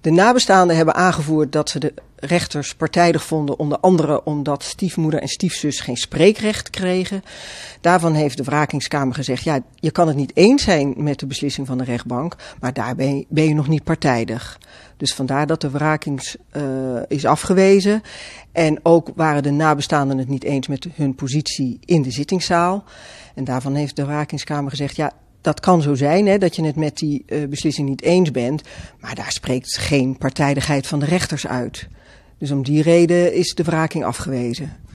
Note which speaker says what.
Speaker 1: De nabestaanden hebben aangevoerd dat ze de rechters partijdig vonden, onder andere omdat stiefmoeder en stiefzus geen spreekrecht kregen. Daarvan heeft de wrakingskamer gezegd: ja, je kan het niet eens zijn met de beslissing van de rechtbank, maar daar ben je, nog niet partijdig. Dus vandaar dat de wrakings eh, is afgewezen. En ook waren de nabestaanden het niet eens met hun positie in de zittingszaal. En daarvan heeft de wrakingskamer gezegd: ja, dat kan zo zijn, hè, dat je het met die uh, beslissing niet eens bent. Maar daar spreekt geen partijdigheid van de rechters uit. Dus om die reden is de wraking afgewezen.